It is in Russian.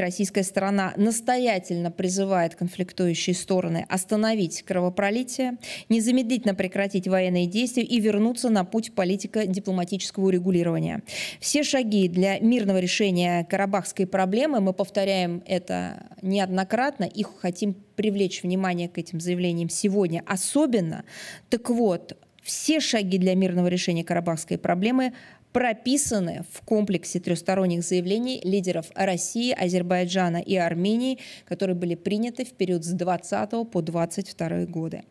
Российская сторона настоятельно призывает конфликтующие стороны остановить кровопролитие, незамедлительно прекратить военные действия и вернуться на путь политико-дипломатического урегулирования. Все шаги для мирного решения карабахской проблемы, мы повторяем это неоднократно, их хотим привлечь внимание к этим заявлениям сегодня особенно. Так вот, все шаги для мирного решения карабахской проблемы прописаны в комплексе трехсторонних заявлений лидеров России, Азербайджана и Армении, которые были приняты в период с 20 по 22 годы.